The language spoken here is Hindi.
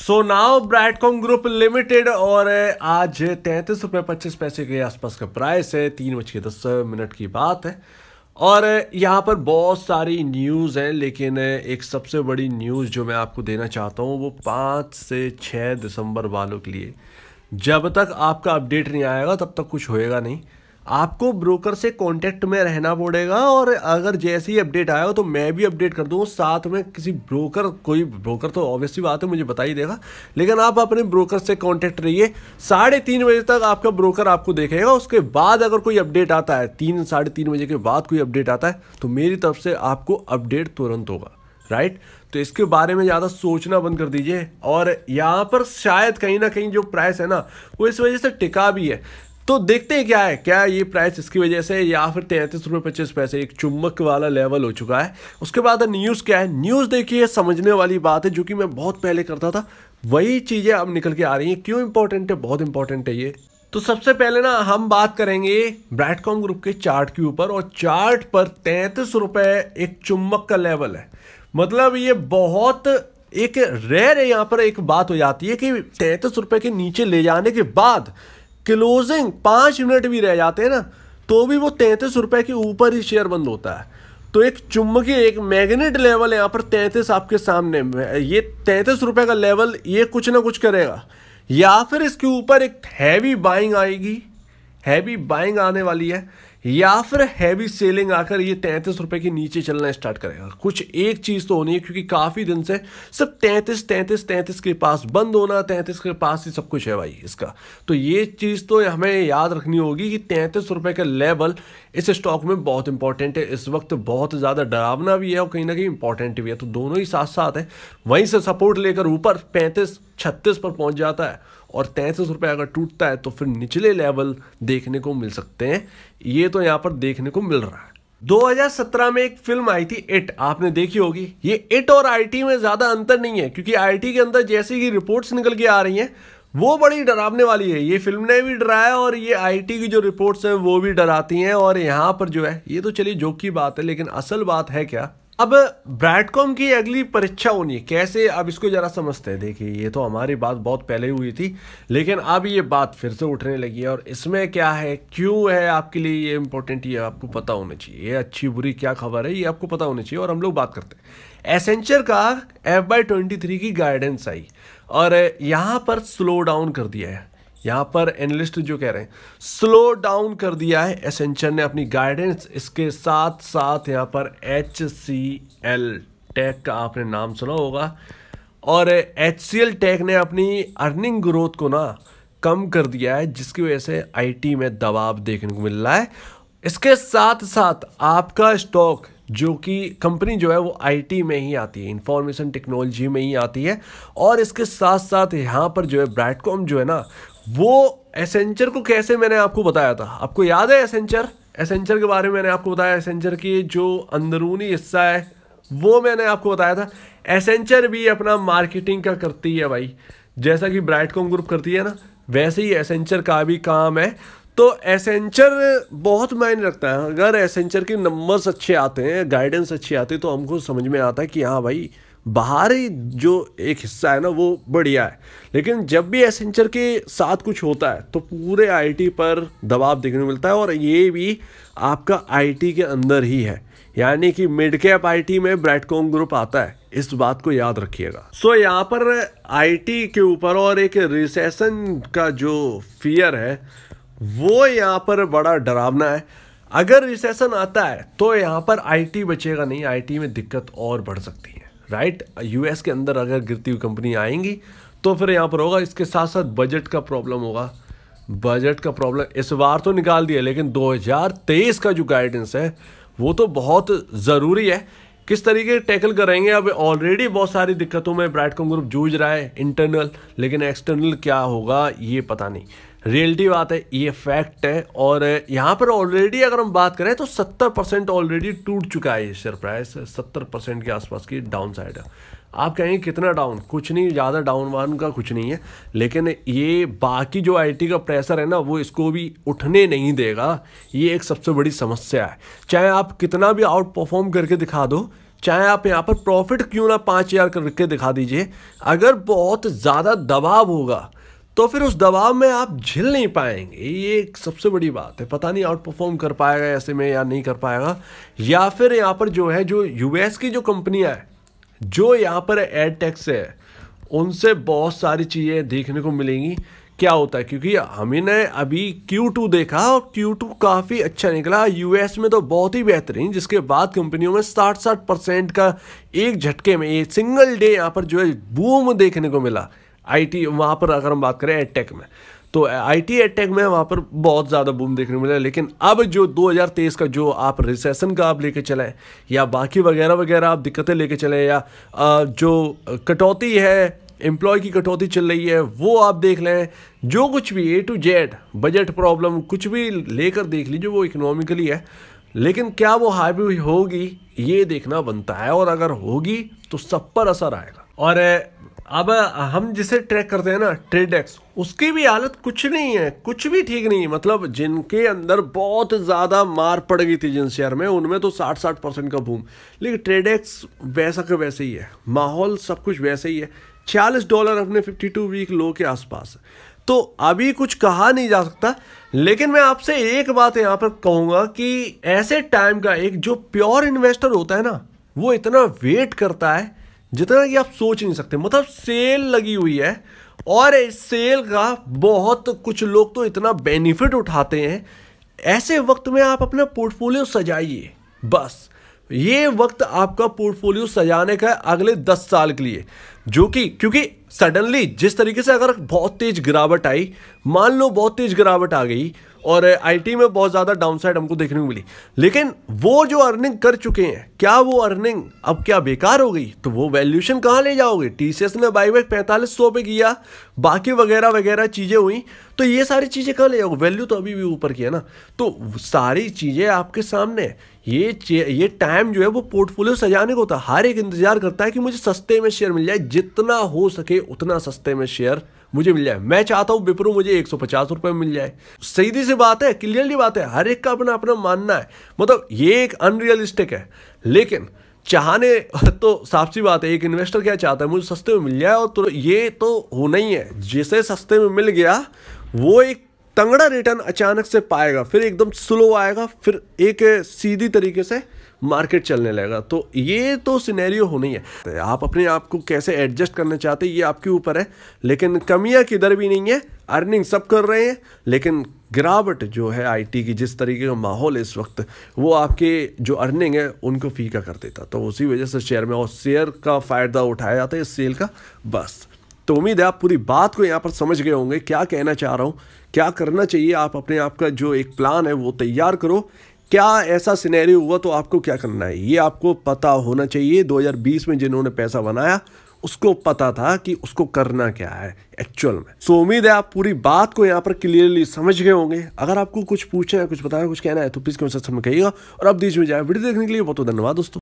सो नाउ ब्राइटकॉम ग्रुप लिमिटेड और eh, आज तैंतीस रुपये पच्चीस पैसे के आसपास का प्राइस है तीन बज के दस मिनट की बात है और eh, यहाँ पर बहुत सारी न्यूज़ हैं लेकिन eh, एक सबसे बड़ी न्यूज़ जो मैं आपको देना चाहता हूँ वो पाँच से छः दिसंबर वालों के लिए जब तक आपका अपडेट नहीं आएगा तब तक कुछ होएगा नहीं आपको ब्रोकर से कांटेक्ट में रहना पड़ेगा और अगर जैसे ही अपडेट आया हो तो मैं भी अपडेट कर दूँ साथ में किसी ब्रोकर कोई ब्रोकर तो ऑब्वियसली बात है मुझे बता ही देगा लेकिन आप अपने ब्रोकर से कांटेक्ट रहिए साढ़े तीन बजे तक आपका ब्रोकर आपको देखेगा उसके बाद अगर कोई अपडेट आता है तीन साढ़े तीन बजे के बाद कोई अपडेट आता है तो मेरी तरफ से आपको अपडेट तुरंत होगा राइट तो इसके बारे में ज़्यादा सोचना बंद कर दीजिए और यहाँ पर शायद कहीं ना कहीं जो प्राइस है ना वो इस वजह से टिका भी है तो देखते हैं क्या है क्या ये प्राइस इसकी वजह से या फिर तैंतीस रुपये पच्चीस पैसे एक चुम्बक वाला लेवल हो चुका है उसके बाद न्यूज़ क्या है न्यूज़ देखिए समझने वाली बात है जो कि मैं बहुत पहले करता था वही चीज़ें अब निकल के आ रही हैं क्यों इंपॉर्टेंट है बहुत इंपॉर्टेंट है ये तो सबसे पहले ना हम बात करेंगे ब्राइटकॉम ग्रुप के चार्ट के ऊपर और चार्ट पर तैंतीस एक चुम्बक का लेवल है मतलब ये बहुत एक रेयर है यहाँ पर एक बात हो जाती है कि तैंतीस रुपये के नीचे ले जाने के बाद क्लोजिंग पांच मिनट भी रह जाते हैं ना तो भी वो तैंतीस रुपए के ऊपर ही शेयर बंद होता है तो एक चुम्बकीय एक मैग्नेट लेवल यहाँ पर तैंतीस आपके सामने ये तैंतीस रुपए का लेवल ये कुछ ना कुछ करेगा या फिर इसके ऊपर एक हैवी बाइंग आएगी हैवी बाइंग आने वाली है या फिर हैवी सेलिंग आकर ये तैंतीस रुपए के नीचे चलना स्टार्ट करेगा कुछ एक चीज़ तो होनी है क्योंकि काफ़ी दिन से सब तैंतीस तैंतीस तैंतीस के पास बंद होना तैंतीस के पास ही सब कुछ है भाई इसका तो ये चीज़ तो हमें याद रखनी होगी कि तैंतीस रुपए का लेवल इस स्टॉक में बहुत इंपॉर्टेंट है इस वक्त बहुत ज़्यादा डरावना भी है और कहीं ना कहीं इंपॉर्टेंट भी है तो दोनों ही साथ साथ है वहीं से सपोर्ट लेकर ऊपर पैंतीस छत्तीस पर पहुंच जाता है और तैंतीस रुपये अगर टूटता है तो फिर निचले लेवल देखने को मिल सकते हैं ये तो यहाँ पर देखने को मिल रहा है 2017 में एक फिल्म आई थी इट आपने देखी होगी ये इट और आईटी में ज़्यादा अंतर नहीं है क्योंकि आईटी के अंदर जैसे ही रिपोर्ट्स निकल के आ रही हैं वो बड़ी डरावने वाली है ये फिल्म ने भी डराया और ये आईटी की जो रिपोर्ट्स हैं वो भी डराती हैं और यहाँ पर जो है ये तो चलिए जोक की बात है लेकिन असल बात है क्या अब ब्रैडकॉम की अगली परीक्षा होनी है कैसे अब इसको ज़रा समझते हैं देखिए ये तो हमारी बात बहुत पहले हुई थी लेकिन अब ये बात फिर से उठने लगी है और इसमें क्या है क्यों है आपके लिए ये इंपॉर्टेंट ये आपको पता होना चाहिए ये अच्छी बुरी क्या खबर है ये आपको पता होना चाहिए और हम लोग बात करते हैं एसेंचर का एफ बाई ट्वेंटी थ्री की गाइडेंस आई और यहाँ पर स्लो डाउन कर दिया है यहाँ पर एनालिस्ट जो कह रहे हैं स्लो डाउन कर दिया है एसेंचर ने अपनी गाइडेंस इसके साथ साथ यहाँ पर एच सी एल टेक का आपने नाम सुना होगा और एच सी एल टेक ने अपनी अर्निंग ग्रोथ को ना कम कर दिया है जिसकी वजह से आईटी में दबाव देखने को मिल रहा है इसके साथ साथ आपका स्टॉक जो कि कंपनी जो है वो आईटी में ही आती है इंफॉर्मेशन टेक्नोलॉजी में ही आती है और इसके साथ साथ यहाँ पर जो है ब्राइटकॉम जो है ना वो एसेंचर को कैसे मैंने आपको बताया था आपको याद है एसेंचर एसेंचर के बारे में मैंने आपको बताया एसेंचर की जो अंदरूनी हिस्सा है वो मैंने आपको बताया था एसेंचर भी अपना मार्केटिंग का करती है भाई जैसा कि ब्राइटकॉम ग्रुप करती है ना वैसे ही एसेंचर का भी काम है तो एसेंचर बहुत मायने रखता है अगर एसेंचर के नंबर्स अच्छे आते हैं गाइडेंस अच्छी आती है तो हमको समझ में आता है कि हाँ भाई बाहरी जो एक हिस्सा है ना वो बढ़िया है लेकिन जब भी एसेंचर के साथ कुछ होता है तो पूरे आईटी पर दबाव देखने को मिलता है और ये भी आपका आईटी के अंदर ही है यानी कि मिड कैप आईटी में ब्रैडकॉम ग्रुप आता है इस बात को याद रखिएगा सो so, यहाँ पर आईटी के ऊपर और एक रिसेशन का जो फियर है वो यहाँ पर बड़ा डरावना है अगर रिसेशन आता है तो यहाँ पर आईटी बचेगा नहीं आईटी में दिक्कत और बढ़ सकती है राइट यूएस के अंदर अगर गिरती हुई कंपनी आएंगी तो फिर यहाँ पर होगा इसके साथ साथ बजट का प्रॉब्लम होगा बजट का प्रॉब्लम इस बार तो निकाल दिया लेकिन 2023 का जो गाइडेंस है वो तो बहुत ज़रूरी है किस तरीके टैकल करेंगे अब ऑलरेडी बहुत सारी दिक्कतों में ब्राइटकॉम ग्रुप जूझ रहा है इंटरनल लेकिन एक्सटर्नल क्या होगा ये पता नहीं रियलिटी बात है ये फैक्ट है और यहाँ पर ऑलरेडी अगर हम बात करें तो 70 परसेंट ऑलरेडी टूट चुका है ये शेयर प्राइस 70 परसेंट के आसपास की डाउन साइड है आप कहेंगे कितना डाउन कुछ नहीं ज़्यादा डाउन वाउन का कुछ नहीं है लेकिन ये बाकी जो आईटी का प्रेशर है ना वो इसको भी उठने नहीं देगा ये एक सबसे बड़ी समस्या है चाहे आप कितना भी आउट परफॉर्म करके दिखा दो चाहे आप यहाँ पर प्रॉफिट क्यों ना पाँच हज़ार करके दिखा दीजिए अगर बहुत ज़्यादा दबाव होगा तो फिर उस दबाव में आप झेल नहीं पाएंगे ये एक सबसे बड़ी बात है पता नहीं आउट परफॉर्म कर पाएगा ऐसे में या नहीं कर पाएगा या फिर यहाँ पर जो है जो यूएस की जो कंपनियाँ हैं जो यहाँ पर एड टैक्स है उनसे बहुत सारी चीज़ें देखने को मिलेंगी क्या होता है क्योंकि हमने अभी Q2 देखा और Q2 काफ़ी अच्छा निकला यूएस में तो बहुत ही बेहतरीन जिसके बाद कंपनियों में साठ साठ परसेंट का एक झटके में एक सिंगल डे यहाँ पर जो है बूम देखने को मिला आई टी वहाँ पर अगर हम बात करें टेक में तो आईटी एटेक में वहाँ पर बहुत ज़्यादा बूम देखने को मिला लेकिन अब जो 2023 का जो आप रिसेशन का आप लेके चलें या बाकी वगैरह वगैरह आप दिक्कतें लेके चलें या जो कटौती है एम्प्लॉय की कटौती चल रही है वो आप देख लें जो कुछ भी A to Z budget problem कुछ भी लेकर देख लीजिए वो इकोनॉमिकली है लेकिन क्या वो हाई होगी ये देखना बनता है और अगर होगी तो सब पर असर आएगा और अब हम जिसे ट्रैक करते हैं ना ट्रेडेक्स उसकी भी हालत कुछ नहीं है कुछ भी ठीक नहीं मतलब जिनके अंदर बहुत ज़्यादा मार पड़ गई थी जिन शेयर में उनमें तो 60-60 परसेंट का भूम लेकिन ट्रेडेक्स वैसा का वैसे ही है माहौल सब कुछ वैसे ही है छियालीस डॉलर अपने 52 वीक लो के आसपास तो अभी कुछ कहा नहीं जा सकता लेकिन मैं आपसे एक बात यहाँ पर कहूँगा कि ऐसे टाइम का एक जो प्योर इन्वेस्टर होता है ना वो इतना वेट करता है जितना कि आप सोच नहीं सकते मतलब सेल लगी हुई है और इस सेल का बहुत कुछ लोग तो इतना बेनिफिट उठाते हैं ऐसे वक्त में आप अपना पोर्टफोलियो सजाइए बस ये वक्त आपका पोर्टफोलियो सजाने का है अगले दस साल के लिए जो कि क्योंकि सडनली जिस तरीके से अगर बहुत तेज गिरावट आई मान लो बहुत तेज गिरावट आ गई और आईटी में बहुत ज़्यादा डाउनसाइड हमको देखने को मिली लेकिन वो जो अर्निंग कर चुके हैं क्या वो अर्निंग अब क्या बेकार हो गई तो वो वैल्यूशन कहाँ ले जाओगे टी ने बाईबैक पैंतालीस सौ पे किया बाकी वगैरह वगैरह चीज़ें हुई तो ये सारी चीज़ें कहाँ ले जाओगे वैल्यू तो अभी भी ऊपर की है ना तो सारी चीज़ें आपके सामने ये ये टाइम जो है वो पोर्टफोलियो सजाने को होता है हर एक इंतजार करता है कि मुझे सस्ते में शेयर मिल जाए जितना हो सके उतना सस्ते में शेयर मुझे मिल जाए मैं चाहता हूँ विप्रो मुझे एक सौ पचास रुपये मिल जाए सीधी सी बात है क्लियरली बात है हर एक का अपना अपना मानना है मतलब ये एक अनरियलिस्टिक है लेकिन चाहने तो साफ सी बात है एक इन्वेस्टर क्या चाहता है मुझे सस्ते में मिल जाए और तो ये तो होना ही है जिसे सस्ते में मिल गया वो एक तंगड़ा रिटर्न अचानक से पाएगा फिर एकदम स्लो आएगा फिर एक सीधी तरीके से मार्केट चलने लगेगा तो ये तो सिनेरियो होनी है तो आप अपने आप को कैसे एडजस्ट करना चाहते हैं ये आपके ऊपर है लेकिन कमियां किधर भी नहीं है अर्निंग सब कर रहे हैं लेकिन गिरावट जो है आईटी की जिस तरीके का माहौल इस वक्त वो आपके जो अर्निंग है उनको फीका कर देता तो उसी वजह से शेयर में और शेयर का फ़ायदा उठाया जाता है इस सेल का बस तो उम्मीद है आप पूरी बात को यहाँ पर समझ गए होंगे क्या कहना चाह रहा हूँ क्या करना चाहिए आप अपने आप का जो एक प्लान है वो तैयार करो क्या ऐसा सिनेरियो हुआ तो आपको क्या करना है ये आपको पता होना चाहिए 2020 में जिन्होंने पैसा बनाया उसको पता था कि उसको करना क्या है एक्चुअल में सो so, उम्मीद है आप पूरी बात को यहाँ पर क्लियरली समझ गए होंगे अगर आपको कुछ पूछना है कुछ बताना कुछ कहना है तो प्लीज़ कमेंट सेक्शन में कहिएगा और अब दीजिए में जाए वीडियो देखने के लिए बहुत बहुत धन्यवाद दोस्तों